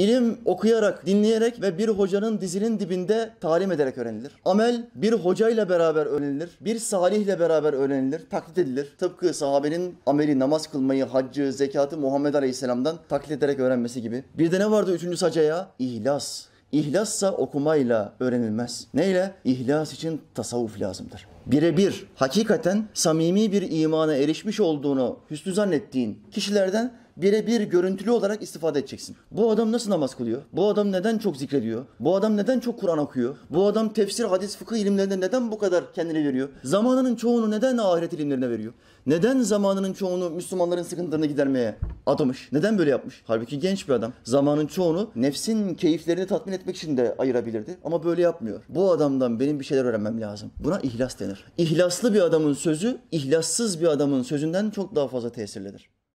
İlim okuyarak, dinleyerek ve bir hocanın dizinin dibinde talim ederek öğrenilir. Amel bir hocayla beraber öğrenilir, bir salihle beraber öğrenilir, taklit edilir. Tıpkı sahabenin ameli, namaz kılmayı, haccı, zekatı Muhammed Aleyhisselam'dan taklit ederek öğrenmesi gibi. Bir de ne vardı üçüncü sacaya? İhlas. İhlassa okumayla öğrenilmez. Neyle? İhlas için tasavvuf lazımdır. Birebir hakikaten samimi bir imana erişmiş olduğunu hüsnü zannettiğin kişilerden birebir görüntülü olarak istifade edeceksin. Bu adam nasıl namaz kılıyor? Bu adam neden çok zikrediyor? Bu adam neden çok Kur'an okuyor? Bu adam tefsir, hadis, fıkıh ilimlerinde neden bu kadar kendine veriyor? Zamanının çoğunu neden ahiret ilimlerine veriyor? Neden zamanının çoğunu Müslümanların sıkıntılarını gidermeye adamış? Neden böyle yapmış? Halbuki genç bir adam zamanın çoğunu nefsin keyiflerini tatmin etmek için de ayırabilirdi ama böyle yapmıyor. Bu adamdan benim bir şeyler öğrenmem lazım. Buna ihlas denir. İhlaslı bir adamın sözü ihlassız bir adamın sözünden çok daha fazla tesirlidir.